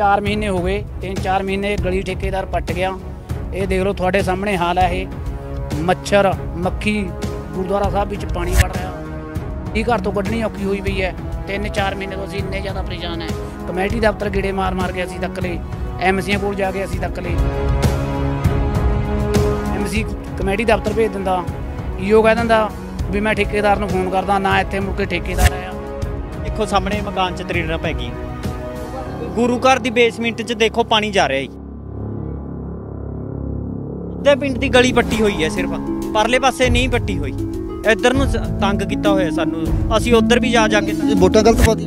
4 ਮਹੀਨੇ ਹੋ ਗਏ 3-4 ਮਹੀਨੇ ਗਲੀ ਠੇਕੇਦਾਰ ਪੱਟ ਗਿਆ ਇਹ ਦੇਖ ਲਓ ਤੁਹਾਡੇ ਸਾਹਮਣੇ ਹਾਲ ਹੈ ਇਹ ਮੱਛਰ ਮੱਖੀ ਗੁਰਦੁਆਰਾ ਸਾਹਿਬ ਵਿੱਚ ਪਾਣੀ ਵੜ ਰਿਹਾ ਇਹ ਘਰ ਤੋਂ ਕੱਢਣੀ ਔਖੀ ਹੋਈ ਪਈ ਹੈ 3-4 ਮਹੀਨੇ ਤੋਂ ਅਸੀਂ ਇੰਨੇ ਜ਼ਿਆਦਾ ਪਰੇਸ਼ਾਨ ਹੈ ਕਮੇਟੀ ਦਫ਼ਤਰ ਗੇੜੇ ਮਾਰ-ਮਾਰ ਕੇ ਅਸੀਂ ਤੱਕ ਲਈ ਐਮਸੀਆਂ ਕੋਲ ਜਾ ਕੇ ਅਸੀਂ ਤੱਕ ਲਈ ਐਮਸੀ ਕਮੇਟੀ ਦਫ਼ਤਰ ਭੇਜ ਦਿੰਦਾ ਈਓ ਕਹਿ ਦਿੰਦਾ ਵੀ ਮੈਂ ਠੇਕੇਦਾਰ ਨੂੰ ਫੋਨ ਕਰਦਾ ਨਾ ਇੱਥੇ ਮੁੜ ਕੇ ਠੇਕੇਦਾਰ ਆਇਆ ਦੇਖੋ ਸਾਹਮਣੇ ਮਕਾਨ 'ਚ ਤਰੀੜਾਂ ਪੈ ਗਈ ਗੁਰੂ ਘਰ ਦੀ ਬੇਸਮੈਂਟ 'ਚ ਦੇਖੋ ਪਾਣੀ ਜਾ ਰਿਹਾ ਹੈ ਤੇ ਪਿੰਡ ਦੀ ਗਲੀ ਪੱਟੀ ਹੋਈ ਹੈ ਸਿਰਫ ਪਰਲੇ ਪਾਸੇ ਨਹੀਂ ਪੱਟੀ ਹੋਈ ਇੱਧਰ ਨੂੰ ਤੰਗ ਕੀਤਾ ਹੋਇਆ ਸਾਨੂੰ ਅਸੀਂ ਉੱਧਰ ਵੀ ਜਾ ਜਾ ਕੇ ਵੋਟਾਂ ਗਲਤ ਪਾਤੀ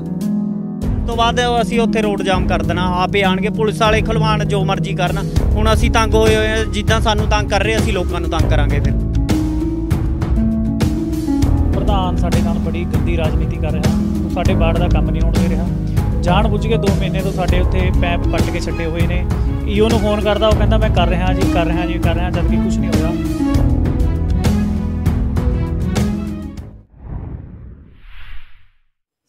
ਤੋਂ ਬਾਅਦ ਅਸੀਂ ਉੱਥੇ ਰੋਡ ਜਾਮ ਕਰ ਦੇਣਾ ਆਪੇ ਆਣਗੇ ਪੁਲਿਸ ਵਾਲੇ ਖਲਵਾਣ ਜੋ ਮਰਜ਼ੀ ਕਰਨ ਹੁਣ ਅਸੀਂ ਤੰਗ ਹੋਏ ਹੋਏ ਆ ਜਿੱਦਾਂ ਸਾਨੂੰ ਤੰਗ ਕਰ ਰਹੇ ਅਸੀਂ ਲੋਕਾਂ ਨੂੰ ਤੰਗ ਕਰਾਂਗੇ ਫਿਰ ਪ੍ਰਧਾਨ ਸਾਡੇ ਨਾਲ ਬੜੀ ਗੰਦੀ ਰਾਜਨੀਤੀ ਕਰ ਰਿਹਾ ਸਾਡੇ ਬਾੜ ਦਾ ਕੰਮ ਨਹੀਂ ਹੋਣ ਦੇ ਰਿਹਾ ਜਾਣ ਬੁੱਝ ਕੇ 2 ਮਹੀਨੇ ਤੋਂ ਸਾਡੇ ਉੱਥੇ ਪੈਪ ਪੱਟ ਕੇ ਛੱਡੇ ਹੋਏ ਨੇ ਈਓ ਨੂੰ ਫੋਨ ਕਰਦਾ ਉਹ ਕਹਿੰਦਾ ਮੈਂ ਕਰ ਰਿਹਾ ਜੀ ਕਰ ਰਿਹਾ ਜੀ ਕਰ ਰਿਹਾ ਜਦ ਕਿ ਕੁਝ ਨਹੀਂ ਹੋਇਆ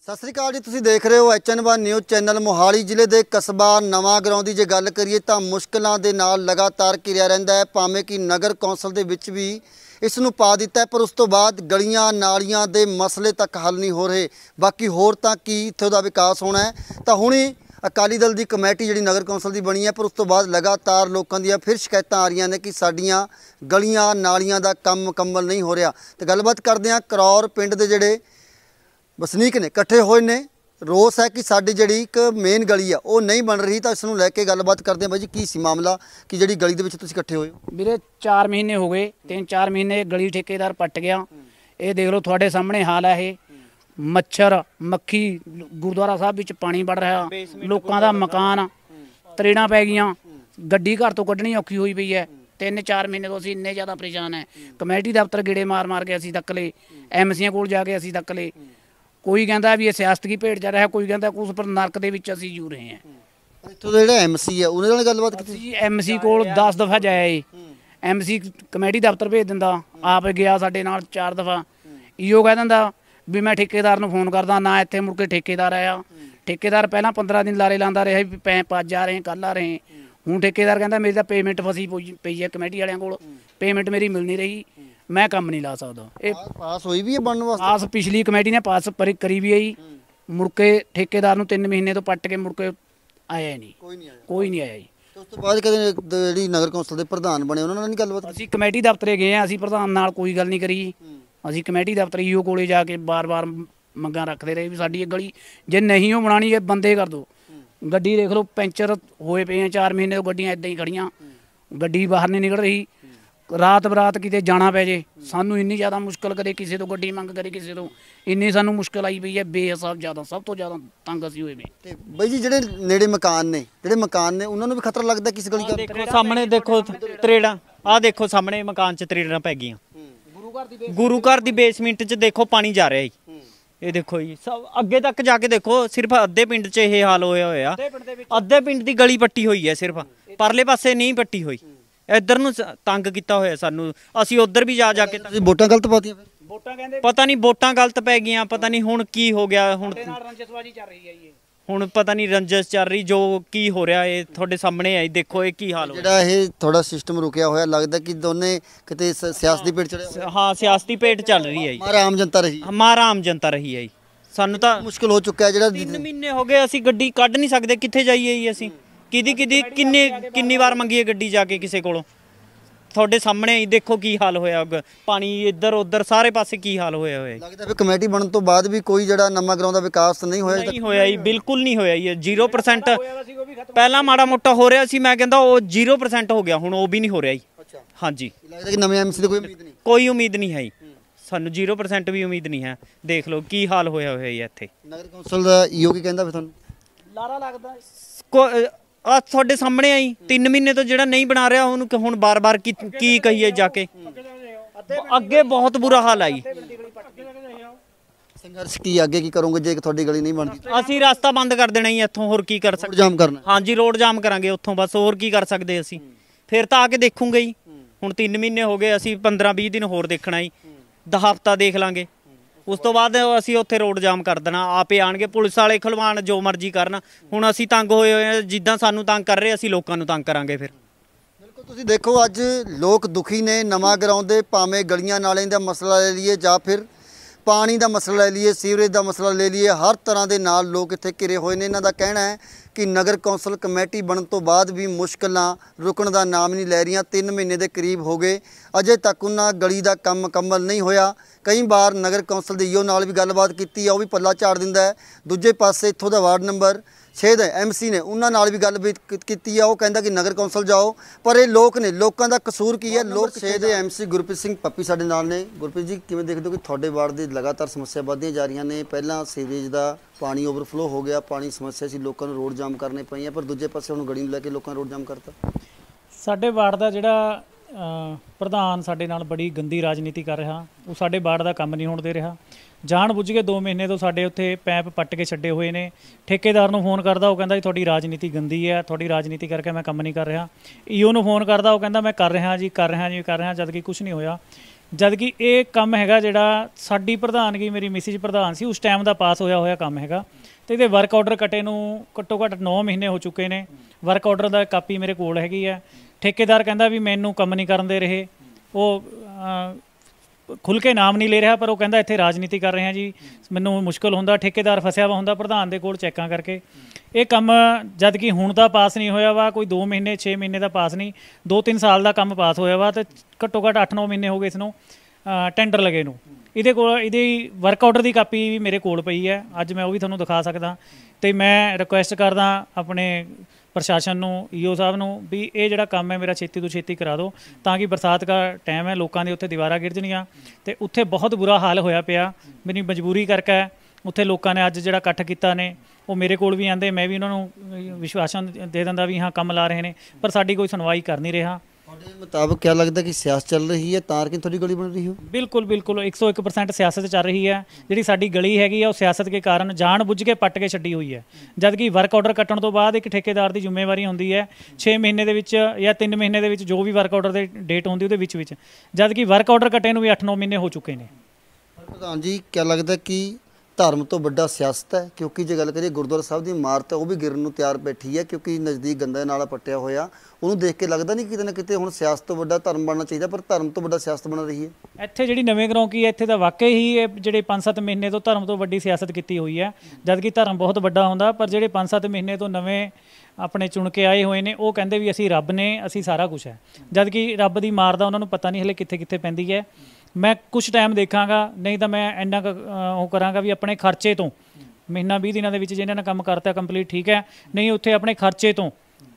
ਸਤਿ ਸ੍ਰੀ ਅਕਾਲ ਜੀ ਤੁਸੀਂ ਦੇਖ ਰਹੇ ਹੋ 1 ਨਿਊਜ਼ ਚੈਨਲ ਮੋਹਾਲੀ ਜ਼ਿਲ੍ਹੇ ਦੇ ਕਸਬਾ ਨਵਾਂ ਗਰਾਉਂ ਦੀ ਜੇ ਗੱਲ ਕਰੀਏ ਤਾਂ ਮੁਸ਼ਕਲਾਂ ਦੇ ਨਾਲ ਲਗਾਤਾਰ ਕਿਰਿਆ ਰਹਿੰਦਾ ਹੈ ਭਾਵੇਂ ਕਿ ਨਗਰ ਕੌਂਸਲ ਦੇ ਵਿੱਚ ਵੀ ਇਸ ਨੂੰ ਪਾ ਦਿੱਤਾ ਪਰ ਉਸ ਤੋਂ ਬਾਅਦ ਗਲੀਆਂ ਨਾਲੀਆਂ ਦੇ ਮਸਲੇ ਤੱਕ ਹੱਲ ਨਹੀਂ ਹੋ ਰਹੇ ਬਾਕੀ ਹੋਰ ਤਾਂ ਕੀ ਇੱਥੇ ਦਾ ਵਿਕਾਸ ਹੋਣਾ ਤਾਂ ਹੁਣੇ ਅਕਾਲੀ ਦਲ ਦੀ ਕਮੇਟੀ ਜਿਹੜੀ ਨਗਰ ਕੌਂਸਲ ਦੀ ਬਣੀ ਹੈ ਪਰ ਉਸ ਤੋਂ ਬਾਅਦ ਲਗਾਤਾਰ ਲੋਕਾਂ ਦੀਆਂ ਫਿਰ ਸ਼ਿਕਾਇਤਾਂ ਆ ਰਹੀਆਂ ਨੇ ਕਿ ਸਾਡੀਆਂ ਗਲੀਆਂ ਨਾਲੀਆਂ ਦਾ ਕੰਮ ਮੁਕੰਮਲ ਨਹੀਂ ਹੋ ਰਿਹਾ ਤੇ ਗੱਲਬਾਤ ਕਰਦੇ ਹਾਂ ਕਰੌਰ ਪਿੰਡ ਦੇ ਜਿਹੜੇ ਵਸਨੀਕ ਨੇ ਇਕੱਠੇ ਹੋਏ ਨੇ ਰੋਸ ਹੈ ਕਿ ਸਾਡੀ ਜਿਹੜੀ ਇੱਕ ਮੇਨ ਗਲੀ ਆ ਉਹ ਨਹੀਂ ਬਣ ਰਹੀ ਤਾਂ ਇਸ ਨੂੰ ਲੈ ਕੇ ਗੱਲਬਾਤ ਕਰਦੇ ਹਾਂ ਬਾਈ ਜੀ ਕੀ ਸੀ ਮਾਮਲਾ ਕਿ ਜਿਹੜੀ ਗਲੀ ਦੇ ਵਿੱਚ ਤੁਸੀਂ ਇਕੱਠੇ ਹੋਏ ਹੋ ਵੀਰੇ 4 ਮਹੀਨੇ ਹੋ ਗਏ 3-4 ਮਹੀਨੇ ਗਲੀ ਠੇਕੇਦਾਰ ਪੱਟ ਗਿਆ ਇਹ ਦੇਖ ਲਓ ਤੁਹਾਡੇ ਸਾਹਮਣੇ ਹਾਲ ਆ ਇਹ ਮੱਛਰ ਮੱਖੀ ਗੁਰਦੁਆਰਾ ਸਾਹਿਬ ਵਿੱਚ ਪਾਣੀ ਵੜ ਰਿਹਾ ਲੋਕਾਂ ਦਾ ਮਕਾਨ ਤਰੇੜਾਂ ਪੈ ਗਈਆਂ ਗੱਡੀ ਘਰ ਤੋਂ ਕੱਢਣੀ ਔਖੀ ਹੋਈ ਪਈ ਹੈ ਤਿੰਨ ਚਾਰ ਮਹੀਨੇ ਤੋਂ ਅਸੀਂ ਇੰਨੇ ਜ਼ਿਆਦਾ ਪਰੇਸ਼ਾਨ ਹੈ ਕਮੇਟੀ ਦਫ਼ਤਰ ਗੇੜੇ ਮਾਰ ਮਾਰ ਕੇ ਅਸੀਂ ਤੱਕਲੇ ਐਮਸੀਆਂ ਕੋਲ ਜਾ ਕੇ ਅਸੀਂ ਤੱਕਲੇ ਕੋਈ ਕਹਿੰਦਾ ਵੀ ਇਹ ਸਿਆਸਤ ਕੀ ਭੇਡ ਜਾ ਰਿਹਾ ਕੋਈ ਕਹਿੰਦਾ ਕੁਸ ਪਰ ਨਰਕ ਦੇ ਵਿੱਚ ਅਸੀਂ ਜੂ ਰਹੇ ਹਾਂ ਇੱਥੋਂ ਦਾ ਜਿਹੜਾ ਐਮਸੀ ਆ ਉਹਨੇ ਨਾਲ ਗੱਲਬਾਤ ਕੀਤੀ ਜੀ ਐਮਸੀ ਕੋਲ 10 ਦਫਾ ਜਾਇਆ ਏ ਐਮਸੀ ਕਮੇਟੀ ਦਫ਼ਤਰ ਭੇਜ ਦਿੰਦਾ ਆਪ ਗਿਆ ਸਾਡੇ ਨਾਲ 4 ਦਫਾ ਈਓ ਕਹਿ ਦਿੰਦਾ ਵੀ ਮੈਂ ਠੇਕੇਦਾਰ ਨੂੰ ਫੋਨ ਕਰਦਾ ਨਾ ਇੱਥੇ ਮੁੜ ਕੇ ਠੇਕੇਦਾਰ ਆਇਆ ਠੇਕੇਦਾਰ ਪਹਿਲਾਂ 15 ਦਿਨ ਲਾਰੇ ਲਾਂਦਾ ਰਿਹਾ ਵੀ ਪੈ ਪਾ ਜਾ ਰਹੇ ਕੱਲ ਆ ਰਹੇ ਹੁਣ ਠੇਕੇਦਾਰ ਕਹਿੰਦਾ ਮੇਰੀ ਤਾਂ ਪੇਮੈਂਟ ਫਸੀ ਪਈ ਹੈ ਕਮੇਟੀ ਵਾਲਿਆਂ ਕੋਲ ਪੇਮੈਂਟ ਮੇਰੀ ਮਿਲ ਨਹੀਂ ਰਹੀ ਮੈਂ ਕੰਮ ਨਹੀਂ ਲਾ ਸਕਦਾ ਇਹ ਪਾਸ ਹੋਈ ਵੀ ਹੈ ਬਣਨ ਵਾਸਤੇ ਪਾਸ ਪਿਛਲੀ ਕਮੇਟੀ ਨੇ ਪਾਸ ਕਰੀ ਵੀ ਆਈ ਮੁੜ ਕੇ ਠੇਕੇਦਾਰ ਨੂੰ 3 ਮਹੀਨੇ ਤੋਂ ਪੱਟ ਕੇ ਮੁੜ ਕੇ ਆਇਆ ਨਹੀਂ ਕੋਈ ਨਹੀਂ ਆਇਆ ਕੋਈ ਨਹੀਂ ਆਇਆ ਜੀ ਉਸ ਤੋਂ ਬਾਅਦ ਕਦੇ ਜਿਹੜੀ ਨਗਰ ਕੌਂਸਲ ਦੇ ਪ੍ਰਧਾਨ ਬਣੇ ਉਹਨਾਂ ਨਾਲ ਨਹੀਂ ਗੱਲਬਾਤ ਅਸੀਂ ਕਮੇਟੀ ਦਫ਼ਤਰੇ ਗਏ ਆ ਅਸੀਂ ਪ੍ਰਧਾਨ ਨਾਲ ਕੋਈ ਗੱਲ ਨਹੀਂ ਕਰੀ ਅਸੀਂ ਕਮੇਟੀ ਦਫ਼ਤਰ ਯੂ ਕੋਲੇ ਜਾ ਕੇ ਬਾਰ-ਬਾਰ ਮੰਗਾਂ ਰੱਖਦੇ ਰਹੇ ਵੀ ਸਾਡੀ ਇਹ ਗਲੀ ਜੇ ਨਹੀਂ ਉਹ ਬਣਾਣੀ ਇਹ ਬੰਦੇ ਕਰ ਦੋ ਗੱਡੀ ਦੇਖ ਲਓ ਪੈਂਚਰ ਹੋਏ ਪਏ ਆ 4 ਮਹੀਨੇ ਤੋਂ ਗੱਡੀਆਂ ਇਦਾਂ ਹੀ ਖੜੀਆਂ ਗੱਡੀ ਬਾਹਰ ਨਹੀਂ ਨਿਕਲ ਰਹੀ ਰਾਤ ਬਰਾਤ ਕਿਤੇ ਜਾਣਾ ਪੈ ਜੇ ਸਾਨੂੰ ਇੰਨੀ ਜ਼ਿਆਦਾ ਮੁਸ਼ਕਲ ਕਰੇ ਕਿਸੇ ਤੋਂ ਗੱਡੀ ਮੰਗ ਕਰੇ ਕਿਸੇ ਤੋਂ ਇੰਨੀ ਸਾਨੂੰ ਮੁਸ਼ਕਲ ਆਈ ਪਈ ਹੈ ਬੇਹਿਸਾਬ ਜ਼ਿਆਦਾ ਸਭ ਤੋਂ ਜ਼ਿਆਦਾ ਤੰਗ ਅਸੀਂ ਹੋਏ ਵੇ ਤੇ ਬਈ ਜੀ ਜਿਹੜੇ ਨੇੜੇ ਮਕਾਨ ਨੇ ਜਿਹੜੇ ਮਕਾਨ ਨੇ ਉਹਨਾਂ ਨੂੰ ਵੀ ਖਤਰਾ ਲੱਗਦਾ ਕਿਸ ਗਲੀ ਦਾ ਦੇਖੋ ਸਾਹਮਣੇ ਦੇਖੋ ਤਰੇੜਾ ਆਹ ਦੇਖੋ ਸਾਹਮਣੇ ਮਕਾਨ 'ਚ ਤਰੇੜਾਂ ਪੈ ਗਈਆਂ ਗੁਰੂ ਘਰ ਦੀ ਬੇਸਮੈਂਟ 'ਚ ਦੇਖੋ ਪਾਣੀ ਜਾ ਰਿਹਾ ਜੀ ਇਹ ਦੇਖੋ ਜੀ ਸਭ ਅੱਗੇ ਤੱਕ ਜਾ ਕੇ ਦੇਖੋ ਸਿਰਫ ਅੱਧੇ ਪਿੰਡ 'ਚ ਇਹ ਹਾਲ ਹੋਇਆ ਹੋਇਆ ਅੱਧੇ ਪਿੰਡ ਦੀ ਗਲੀ ਪੱਟੀ ਹੋਈ ਹੈ ਸਿਰਫ ਪਰਲੇ ਪਾਸੇ ਨਹੀਂ ਪੱਟੀ ਹੋਈ ਇੱਧਰ ਨੂੰ ਤੰਗ ਕੀਤਾ ਹੋਇਆ ਸਾਨੂੰ ਅਸੀਂ ਉੱਧਰ ਵੀ ਜਾ ਜਾ ਕੇ ਤੁਸੀਂ ਵੋਟਾਂ ਗਲਤ ਪਾਤੀਆਂ ਫਿਰ ਵੋਟਾਂ ਕਹਿੰਦੇ ਪਤਾ ਨਹੀਂ ਵੋਟਾਂ ਗਲਤ ਪੈ ਗਈਆਂ ਪਤਾ ਨਹੀਂ ਹੁਣ ਕੀ ਹੋ ਗਿਆ ਹੁਣ ਨਾਲ ਰੰਜਸਵਾਜੀ ਚੱਲ ਰਹੀ ਹੈ ਜੀ ਇਹ ਹੁਣ ਪਤਾ ਨਹੀਂ ਰੰਜਸ ਚੱਲ ਰਹੀ ਜੋ ਕੀ ਹੋ ਰਿਹਾ ਇਹ ਤੁਹਾਡੇ ਸਾਹਮਣੇ ਆਈ ਦੇਖੋ ਇਹ ਕੀ ਹਾਲ ਹੋ ਜਿਹੜਾ ਇਹ ਥੋੜਾ ਸਿਸਟਮ ਰੁਕਿਆ ਹੋਇਆ ਲੱਗਦਾ ਕਿ ਦੋਨੇ ਕਿਤੇ ਸਿਆਸਤੀ ਸਿਆਸਤ ਦੀ ਪੇਟ ਚੜੇ ਹਾਂ ਸਿਆਸਤੀ ਪੇਟ ਚੱਲ ਰਹੀ ਹੈ ਜੀ ਮਾਰਾ ਆਮ ਜਨਤਾ ਰਹੀ ਹਮਾਰਾ ਆਮ ਜਨਤਾ ਰਹੀ ਹੈ ਜੀ ਸਾਨੂੰ ਤਾਂ ਮੁਸ਼ਕਲ ਹੋ ਚੁੱਕਾ ਹੈ ਜਿਹੜਾ 3 ਮਹੀਨੇ ਹੋ ਗਏ ਅਸੀਂ ਗੱਡੀ ਕੱਢ ਨਹੀਂ ਸਕਦੇ ਕਿੱਥੇ ਜਾਈਏ ਜੀ ਅਸੀਂ ਕਿਦੀ ਕਿਦੀ ਕਿੰਨੇ ਕਿੰਨੀ ਵਾਰ ਮੰਗੀ ਹੈ ਗੱਡੀ ਜਾ ਕੇ ਕਿਸੇ ਕੋਲੋਂ ਤੁਹਾਡੇ ਸਾਹਮਣੇ ਹੀ ਦੇਖੋ ਕੀ ਹਾਲ ਹੋਇਆ ਅੱਗ ਪਾਣੀ ਇੱਧਰ ਉੱਧਰ ਸਾਰੇ ਪਾਸੇ ਕੀ ਹਾਲ ਹੋਇਆ ਹੋਇਆ ਲੱਗਦਾ ਵੀ ਕਮੇਟੀ ਬਣਨ ਤੋਂ ਬਾਅਦ ਵੀ ਕੋਈ ਜਿਹੜਾ ਨਮਾ ਗਰਾਉਂ ਦਾ ਵਿਕਾਸ ਨਹੀਂ ਹੋਇਆ ਨਹੀਂ ਹੋਇਆ ਜੀ ਬਿਲਕੁਲ ਨਹੀਂ ਹੋਇਆ ਜੀ 0% ਪਹਿਲਾਂ ਮਾੜਾ ਮੋਟਾ ਹੋ ਰਿਹਾ ਸੀ ਮੈਂ ਕਹਿੰਦਾ ਉਹ 0% ਹੋ ਗਿਆ ਹੁਣ ਉਹ ਵੀ ਨਹੀਂ ਹੋ ਰਿਹਾ ਜੀ ਅੱਛਾ ਹਾਂਜੀ ਲੱਗਦਾ ਕਿ ਨਵੇਂ ਐਮਸੀ ਦੀ ਕੋਈ ਉਮੀਦ ਨਹੀਂ ਕੋਈ ਉਮੀਦ ਨਹੀਂ ਹੈ ਜੀ ਸਾਨੂੰ 0% ਵੀ ਉਮੀਦ ਨਹੀਂ ਹੈ ਦੇਖ ਲਓ ਕੀ ਹਾਲ ਹੋਇਆ ਹੋਇਆ ਹੈ ਇੱਥੇ ਨਗਰ ਕੌਂਸਲ ਦਾ ਯੋਗੀ ਕਹਿੰਦਾ ਫਿਰ ਤੁਹਾਨੂੰ ਲਾਰਾ ਲੱਗਦਾ ਆ ਤੁਹਾਡੇ ਸਾਹਮਣੇ ਆਈ 3 ਮਹੀਨੇ ਤੋਂ ਜਿਹੜਾ ਨਹੀਂ ਬਣਾ ਰਿਹਾ ਉਹਨੂੰ ਹੁਣ ਬਾਰ-ਬਾਰ ਕੀ ਕਹੀਏ ਜਾ ਕੇ ਅੱਗੇ ਬਹੁਤ ਬੁਰਾ ਹਾਲ ਆਈ ਸੰਘਰਸ਼ ਕੀ ਅੱਗੇ ਕੀ ਕਰੋਗੇ ਜੇ ਤੁਹਾਡੀ ਗਲੀ ਨਹੀਂ ਬਣਦੀ ਅਸੀਂ ਰਸਤਾ ਬੰਦ ਕਰ ਦੇਣਾ ਹੀ ਇੱਥੋਂ ਹੋਰ ਕੀ ਕਰ ਸਕਦੇ ਜਾਮ ਕਰਨਾ ਹਾਂਜੀ ਰੋਡ ਜਾਮ ਕਰਾਂਗੇ ਉੱਥੋਂ ਬਸ ਹੋਰ ਕੀ ਕਰ ਸਕਦੇ ਅਸੀਂ ਫਿਰ ਤਾਂ ਆ ਕੇ ਦੇਖੂਗੇ ਹੀ ਹੁਣ 3 ਮਹੀਨੇ ਹੋ ਗਏ ਅਸੀਂ 15 20 ਦਿਨ ਹੋਰ ਦੇਖਣਾ ਹੀ ਦਾ ਹਫਤਾ ਦੇਖ ਲਾਂਗੇ ਉਸ ਤੋਂ ਬਾਅਦ ਅਸੀਂ ਉੱਥੇ ਰੋਡ ਜਾਮ ਕਰ ਦੇਣਾ ਆਪੇ ਆਣਗੇ ਪੁਲਿਸ ਵਾਲੇ ਖਲਵਾਨ ਜੋ ਮਰਜ਼ੀ ਕਰਨ ਹੁਣ ਅਸੀਂ ਤੰਗ ਹੋਏ ਹੋਏ ਆ ਜਿੱਦਾਂ ਸਾਨੂੰ ਤੰਗ ਕਰ ਰਹੇ ਅਸੀਂ ਲੋਕਾਂ ਨੂੰ ਤੰਗ ਕਰਾਂਗੇ ਫਿਰ ਬਿਲਕੁਲ ਤੁਸੀਂ ਦੇਖੋ ਅੱਜ ਲੋਕ ਦੁਖੀ ਨੇ ਨਵਾਂ ਗਰਾਉਂਦੇ ਪਾਵੇਂ ਗਲੀਆਂ ਨਾਲਿਆਂ ਦਾ ਮਸਲਾ ਲੈ ਲਈਏ ਜਾਂ ਫਿਰ ਪਾਣੀ ਦਾ ਮਸਲਾ ਲੈ ਲਈਏ ਸੀਵਰੇਜ ਦਾ ਮਸਲਾ ਲੈ ਲਈਏ ਹਰ ਤਰ੍ਹਾਂ ਦੇ ਨਾਲ ਲੋਕ ਇੱਥੇ ਘਿਰੇ ਹੋਏ ਨੇ ਇਹਨਾਂ ਦਾ ਕਹਿਣਾ ਹੈ ਕਿ ਨਗਰ ਕੌਂਸਲ ਕਮੇਟੀ ਬਣਨ ਤੋਂ ਬਾਅਦ ਵੀ ਮੁਸ਼ਕਲਾਂ ਰੁਕਣ ਦਾ ਨਾਮ ਨਹੀਂ ਲੈ ਰਹੀਆਂ 3 ਮਹੀਨੇ ਦੇ ਕਰੀਬ ਹੋ ਗਏ ਅਜੇ ਤੱਕ ਉਹਨਾਂ ਗਲੀ ਦਾ ਕੰਮ ਮੁਕੰਮਲ ਨਹੀਂ ਹੋਇਆ ਕਈ ਵਾਰ ਨਗਰ ਕੌਂਸਲ ਦੇ ਈਓ ਨਾਲ ਵੀ ਗੱਲਬਾਤ ਕੀਤੀ ਆ ਉਹ ਵੀ ਪੱਲਾ ਝਾੜ ਦਿੰਦਾ ਹੈ ਦੂਜੇ ਪਾਸੇ ਇੱਥੋਂ ਦਾ ਵਾਰਡ ਨੰਬਰ ਛੇ ਦੇ ਐਮਸੀ ਨੇ ਉਹਨਾਂ ਨਾਲ ਵੀ ਗੱਲ ਕੀਤੀ ਆ ਉਹ ਕਹਿੰਦਾ ਕਿ ਨਗਰ ਕੌਂਸਲ ਜਾਓ ਪਰ ਇਹ ਲੋਕ ਨੇ ਲੋਕਾਂ ਦਾ ਕਸੂਰ ਕੀ ਹੈ ਲੋਕ ਛੇ ਦੇ ਐਮਸੀ ਗੁਰਪ੍ਰੀਤ ਸਿੰਘ ਪੱਪੀ ਸਾਡੇ ਨਾਲ ਨੇ ਗੁਰਪ੍ਰੀਤ ਜੀ ਕਿਵੇਂ ਦੇਖਦੇ ਹੋ ਕਿ ਤੁਹਾਡੇ ਵਾਰਡ ਦੀ ਲਗਾਤਾਰ ਸਮੱਸਿਆ ਵਧਦੀਆਂ ਜਾ ਰਹੀਆਂ ਨੇ ਪਹਿਲਾਂ ਸੀਵੇਜ ਦਾ ਪਾਣੀ ਓਵਰਫਲੋ ਹੋ ਗਿਆ ਪਾਣੀ ਸਮੱਸਿਆ ਸੀ ਲੋਕਾਂ ਨੂੰ ਰੋਡ ਜਾਮ ਕਰਨੇ ਪਈਆਂ ਪਰ ਦੂਜੇ ਪਾਸੇ ਹੁਣ ਗੜੀ ਨੂੰ ਲੈ ਕੇ ਲੋਕਾਂ ਰੋਡ ਜਾਮ ਕਰਤਾ ਸਾਡੇ ਵਾਰਡ ਦਾ ਜਿਹੜਾ ਪ੍ਰਧਾਨ ਸਾਡੇ ਨਾਲ ਬੜੀ ਗੰਦੀ ਰਾਜਨੀਤੀ ਕਰ ਰਿਹਾ ਉਹ ਸਾਡੇ ਬਾੜ ਦਾ ਕੰਮ ਨਹੀਂ ਹੋਣ ਦੇ ਰਿਹਾ ਜਾਣ ਬੁੱਝ ਕੇ 2 ਮਹੀਨੇ ਤੋਂ ਸਾਡੇ ਉੱਥੇ ਪੈਪ ਪੱਟ ਕੇ ਛੱਡੇ ਹੋਏ ਨੇ ਠੇਕੇਦਾਰ ਨੂੰ ਫੋਨ ਕਰਦਾ ਉਹ ਕਹਿੰਦਾ ਜੀ ਤੁਹਾਡੀ ਰਾਜਨੀਤੀ ਗੰਦੀ ਹੈ ਤੁਹਾਡੀ ਰਾਜਨੀਤੀ ਕਰਕੇ ਮੈਂ ਕੰਮ ਨਹੀਂ ਕਰ ਰਿਹਾ ਈਓ ਨੂੰ ਫੋਨ ਕਰਦਾ ਉਹ ਕਹਿੰਦਾ ਮੈਂ ਕਰ ਰਿਹਾ ਜੀ ਕਰ ਰਿਹਾ ਜੀ ਕਰ ਰਿਹਾ ਜਦ ਕਿ ਕੁਝ ਨਹੀਂ ਹੋਇਆ ਜਦ ਕਿ ਇਹ ਕੰਮ ਹੈਗਾ ਜਿਹੜਾ ਸਾਡੀ ਪ੍ਰਧਾਨਗੀ ਮੇਰੀ ਮਿਸਿਜ ਪ੍ਰਧਾਨ ਸੀ ਉਸ ਟਾਈਮ ਦਾ ਪਾਸ ਹੋਇਆ ਹੋਇਆ ਕੰਮ ਹੈਗਾ ਤੇ ਇਹਦੇ ਵਰਕ ਆਰਡਰ ਕਟੇ ਨੂੰ ਘੱਟੋ ਘੱਟ 9 ਮਹੀਨੇ ਹੋ ਚੁੱਕੇ ਨੇ ਵਰਕ ਆਰਡਰ ਦਾ ਕਾਪੀ ਮੇਰੇ ਕੋਲ ਹੈਗੀ ਹੈ ਠੇਕੇਦਾਰ ਕਹਿੰਦਾ ਵੀ ਮੈਨੂੰ ਕੰਮ ਨਹੀਂ ਕਰਨ ਦੇ ਰਹੇ ਉਹ ਖੁੱਲ ਕੇ ਨਾਮ ਨਹੀਂ ਲੈ ਰਿਹਾ ਪਰ ਉਹ ਕਹਿੰਦਾ ਇੱਥੇ ਰਾਜਨੀਤੀ ਕਰ ਰਹੇ ਹਾਂ ਜੀ ਮੈਨੂੰ ਮੁਸ਼ਕਲ ਹੁੰਦਾ ਠੇਕੇਦਾਰ ਫਸਿਆ ਵਾ ਹੁੰਦਾ ਪ੍ਰਧਾਨ ਦੇ ਕੋਲ ਚੈੱਕਾਂ ਕਰਕੇ ਇਹ ਕੰਮ ਜਦ ਕਿ ਹੁਣ ਦਾ ਪਾਸ ਨਹੀਂ ਹੋਇਆ ਵਾ ਕੋਈ 2 ਮਹੀਨੇ 6 ਮਹੀਨੇ ਦਾ ਪਾਸ ਨਹੀਂ 2-3 ਸਾਲ ਦਾ ਕੰਮ ਪਾਸ ਹੋਇਆ ਵਾ ਤੇ ਘੱਟੋ ਘੱਟ 8-9 ਮਹੀਨੇ ਹੋ ਗਏ ਇਸ ਨੂੰ ਟੈਂਡਰ ਲਗੇ ਨੂੰ ਇਹਦੇ ਕੋਲ ਇਹਦੀ ਵਰਕ ਆਰਡਰ ਦੀ ਕਾਪੀ ਵੀ ਮੇਰੇ ਕੋਲ ਪਈ ਹੈ ਅੱਜ ਮੈਂ ਉਹ ਵੀ ਤੁਹਾਨੂੰ ਦਿਖਾ ਸਕਦਾ ਤੇ ਮੈਂ ਰਿਕੁਐਸਟ ਕਰਦਾ ਆਪਣੇ ਪ੍ਰਸ਼ਾਸਨ ਨੂੰ ਈਓ ਸਾਹਿਬ ਨੂੰ ਵੀ ਇਹ ਜਿਹੜਾ ਕੰਮ ਹੈ ਮੇਰਾ ਛੇਤੀ ਤੋਂ ਛੇਤੀ ਕਰਾ ਦਿਓ ਤਾਂ ਕਿ ਬਰਸਾਤ ਦਾ ਟਾਈਮ ਹੈ ਲੋਕਾਂ ਦੇ ਉੱਥੇ ਦੀਵਾਰਾਂ ਗਿਰਜਣੀਆਂ ਤੇ ਉੱਥੇ ਬਹੁਤ ਬੁਰਾ ਹਾਲ ਹੋਇਆ ਪਿਆ ਮੇਰੀ ਮਜਬੂਰੀ ਕਰਕੇ ਉੱਥੇ ਲੋਕਾਂ ਨੇ ਅੱਜ ਜਿਹੜਾ ਇਕੱਠ ਕੀਤਾ ਨੇ ਉਹ ਮੇਰੇ ਕੋਲ ਵੀ ਆਂਦੇ ਮੈਂ ਵੀ ਉਹਨਾਂ ਨੂੰ ਵਿਸ਼ਵਾਸਨ ਦੇ ਦਿੰਦਾ ਵੀ ਹਾਂ ਕੰਮ ਲਾ ਰਹੇ ਨੇ ਪਰ ਸਾਡੀ ਕੋਈ ਸੁਣਵਾਈ ਕਰ ਨਹੀਂ ਰਿਹਾ ਤੁਹਾਡੇ ਮੁਤਾਬਕ ਕੀ ਲੱਗਦਾ ਕਿ ਸਿਆਸਤ ਚੱਲ ਰਹੀ ਹੈ ਤਾਂ ਕਿ ਤੁਹਾਡੀ ਗਲੀ ਬਣ ਰਹੀ ਹੋ ਬਿਲਕੁਲ ਬਿਲਕੁਲ 101% ਸਿਆਸਤ ਚੱਲ ਰਹੀ ਹੈ ਜਿਹੜੀ ਸਾਡੀ ਗਲੀ ਹੈਗੀ ਆ ਉਹ ਸਿਆਸਤ ਦੇ ਕਾਰਨ ਜਾਣ ਬੁੱਝ ਕੇ ਪੱਟ ਕੇ ਛੱਡੀ ਹੋਈ ਹੈ ਜਦ ਕਿ ਵਰਕ ਆਰਡਰ ਕੱਟਣ ਤੋਂ ਬਾਅਦ ਇੱਕ ਠੇਕੇਦਾਰ ਦੀ ਜ਼ਿੰਮੇਵਾਰੀ ਹੁੰਦੀ ਹੈ 6 ਮਹੀਨੇ ਦੇ ਵਿੱਚ ਜਾਂ 3 ਮਹੀਨੇ ਦੇ ਵਿੱਚ ਜੋ ਵੀ ਵਰਕ ਆਰਡਰ ਦੇ ਡੇਟ ਹੁੰਦੀ ਉਹਦੇ ਵਿੱਚ ਵਿੱਚ ਜਦ ਕਿ ਵਰਕ ਆਰਡਰ ਕੱਟੇ ਨੂੰ ਵੀ 8-9 ਮਹੀਨੇ ਹੋ ਚੁੱਕੇ ਨੇ ਪ੍ਰਧਾਨ ਜੀ ਕੀ ਲੱਗਦਾ ਕਿ ਧਰਮ ਤੋਂ ਵੱਡਾ ਸਿਆਸਤ ਹੈ ਕਿਉਂਕਿ ਜੇ ਗੱਲ ਕਰੀਏ ਗੁਰਦੁਆਰਾ ਸਾਹਿਬ ਦੀ ਇਮਾਰਤ ਹੈ ਉਹ ਵੀ ਗਿਰਨ ਨੂੰ ਤਿਆਰ ਬੈਠੀ ਹੈ ਕਿਉਂਕਿ ਨਜ਼ਦੀਕ ਗੰਦਾ ਨਾਲ ਪੱਟਿਆ ਹੋਇਆ ਉਹਨੂੰ ਦੇਖ ਕੇ ਲੱਗਦਾ ਨਹੀਂ ਕਿਤੇ ਨਾ ਕਿਤੇ ਹੁਣ ਸਿਆਸਤ ਤੋਂ ਵੱਡਾ ਧਰਮ ਬਣਨਾ ਚਾਹੀਦਾ ਪਰ ਧਰਮ ਤੋਂ ਵੱਡਾ ਸਿਆਸਤ ਬਣ ਰਹੀ ਹੈ ਇੱਥੇ ਜਿਹੜੀ ਨਵੇਂ ਗਰੌਂਕੀ ਹੈ ਇੱਥੇ ਤਾਂ ਵਾਕਈ ਹੀ ਜਿਹੜੇ 5-7 ਮਹੀਨੇ ਤੋਂ ਧਰਮ ਤੋਂ ਵੱਡੀ ਸਿਆਸਤ ਕੀਤੀ ਹੋਈ ਹੈ ਜਦ ਕਿ ਧਰਮ ਬਹੁਤ ਵੱਡਾ ਹੁੰਦਾ ਪਰ ਜਿਹੜੇ 5-7 ਮਹੀਨੇ ਤੋਂ ਨਵੇਂ ਆਪਣੇ ਚੁਣ ਕੇ ਆਏ ਹੋਏ ਨੇ ਉਹ ਕਹਿੰਦੇ ਵੀ ਅਸੀਂ ਰੱਬ ਨੇ ਅਸੀਂ ਸਾਰਾ ਕੁਝ ਹੈ ਜਦ ਕਿ ਰੱਬ ਦੀ ਮਾਰ ਦਾ ਉਹਨਾਂ ਨੂੰ ਪਤਾ ਨਹੀਂ ਹਲੇ ਕਿੱਥੇ ਕਿੱਥੇ ਪੈਂਦੀ ਹੈ ਮੈਂ ਕੁਝ ਟਾਈਮ ਦੇਖਾਂਗਾ ਨਹੀਂ ਤਾਂ ਮੈਂ ਇੰਨਾ ਉਹ ਕਰਾਂਗਾ ਵੀ ਆਪਣੇ ਖਰਚੇ ਤੋਂ ਮਹੀਨਾ 20 ਦਿਨਾਂ ਦੇ ਵਿੱਚ ਜਿਹਨਾਂ ਨੇ ਕੰਮ ਕਰਤਾ ਕੰਪਲੀਟ ਠੀਕ ਹੈ ਨਹੀਂ ਉੱਥੇ ਆਪਣੇ ਖਰਚੇ ਤੋਂ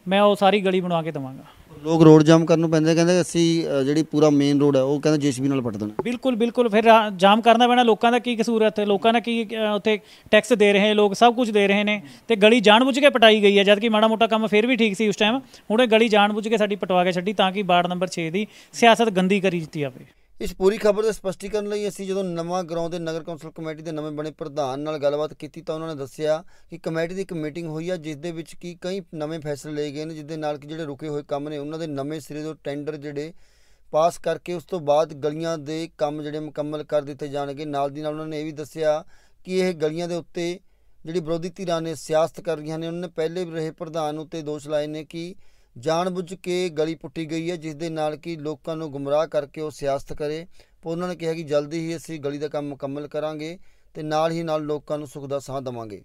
ਮੈਂ ਉਹ ਸਾਰੀ ਗਲੀ ਬਣਵਾ ਕੇ ਦਵਾਂਗਾ ਲੋਕ ਰੋਡ ਜਾਮ ਕਰਨ ਨੂੰ ਪੈਂਦੇ ਕਹਿੰਦੇ ਅਸੀਂ ਜਿਹੜੀ ਪੂਰਾ ਮੇਨ ਰੋਡ ਹੈ ਉਹ ਕਹਿੰਦੇ ਜੀਸੀਬੀ ਨਾਲ ਪੱਟ ਦੇਣਾ ਬਿਲਕੁਲ ਬਿਲਕੁਲ ਫਿਰ ਜਾਮ ਕਰਨਾ ਪੈਣਾ ਲੋਕਾਂ ਦਾ ਕੀ ਕਸੂਰ ਹੈ ਉੱਥੇ ਲੋਕਾਂ ਦਾ ਕੀ ਉੱਥੇ ਟੈਕਸ ਦੇ ਰਹੇ ਲੋਕ ਸਭ ਕੁਝ ਦੇ ਰਹੇ ਨੇ ਤੇ ਗਲੀ ਜਾਣਬੁੱਝ ਕੇ ਪਟਾਈ ਗਈ ਹੈ ਜਦ ਕਿ ਮਾੜਾ ਮੋਟਾ ਕੰਮ ਫਿਰ ਵੀ ਠੀਕ ਸੀ ਉਸ ਟਾਈਮ ਹੁਣ ਇਹ ਗਲੀ ਜਾਣਬੁੱਝ ਕੇ ਸਾਡੀ ਪਟਵਾ ਕੇ ਛੱਡੀ ਤਾਂ ਕਿ ਵਾਰਡ ਨੰਬਰ 6 ਦੀ ਸਿਆਸਤ ਗੰਦੀ ਕਰੀ ਦਿੱਤੀ ਆਵੇ ਇਸ ਪੂਰੀ ਖਬਰ ਦਾ ਸਪਸ਼ਟੀਕਰਨ ਲਈ ਅਸੀਂ ਜਦੋਂ ਨਵਾਂ ਗਰਾਉਂ ਦੇ ਨਗਰ ਕੌਂਸਲ ਕਮੇਟੀ ਦੇ ਨਵੇਂ ਬਣੇ ਪ੍ਰਧਾਨ ਨਾਲ ਗੱਲਬਾਤ ਕੀਤੀ ਤਾਂ ਉਹਨਾਂ ਨੇ ਦੱਸਿਆ ਕਿ ਕਮੇਟੀ ਦੀ ਇੱਕ ਮੀਟਿੰਗ ਹੋਈ ਹੈ ਜਿਸ ਦੇ ਵਿੱਚ ਕੀ ਕਈ ਨਵੇਂ ਫੈਸਲੇ ਲਏ ਗਏ ਨੇ ਜਿਸ ਦੇ ਨਾਲ ਕਿ ਜਿਹੜੇ ਰੁਕੇ ਹੋਏ ਕੰਮ ਨੇ ਉਹਨਾਂ ਦੇ ਨਵੇਂ ਸਿਰੇ ਤੋਂ ਟੈਂਡਰ ਜਿਹੜੇ ਪਾਸ ਕਰਕੇ ਉਸ ਤੋਂ ਬਾਅਦ ਗਲੀਆਂ ਦੇ ਕੰਮ ਜਿਹੜੇ ਮੁਕੰਮਲ ਕਰ ਦਿੱਤੇ ਜਾਣਗੇ ਨਾਲ ਦੀ ਨਾਲ ਉਹਨਾਂ ਨੇ ਇਹ ਵੀ ਦੱਸਿਆ ਕਿ ਇਹ ਗਲੀਆਂ ਦੇ ਉੱਤੇ ਜਿਹੜੀ ਵਿਰੋਧੀ ਧਿਰਾਂ ਨੇ ਸਿਆਸਤ ਕਰ ਰਹੀਆਂ ਨੇ ਉਹਨਾਂ ਨੇ ਪਹਿਲੇ ਵੀ ਰਹੇ ਪ੍ਰਧਾਨ ਉੱਤੇ ਦੋਸ਼ ਲਾਏ ਨੇ ਕਿ ਜਾਣਬੁੱਝ ਕੇ ਗਲੀ ਪੁੱਟੀ ਗਈ ਹੈ ਜਿਸ ਦੇ ਨਾਲ ਕਿ ਲੋਕਾਂ ਨੂੰ ਗੁੰਮਰਾਹ ਕਰਕੇ ਉਹ ਸਿਆਸਤ ਕਰੇ ਪਰ ਉਹਨਾਂ ਨੇ ਕਿਹਾ ਕਿ ਜਲਦੀ ਹੀ ਅਸੀਂ ਗਲੀ ਦਾ ਕੰਮ ਮੁਕੰਮਲ ਕਰਾਂਗੇ ਤੇ ਨਾਲ ਹੀ ਨਾਲ ਲੋਕਾਂ ਨੂੰ ਸੁਖ ਦਾ ਸਾਹ ਦਵਾਂਗੇ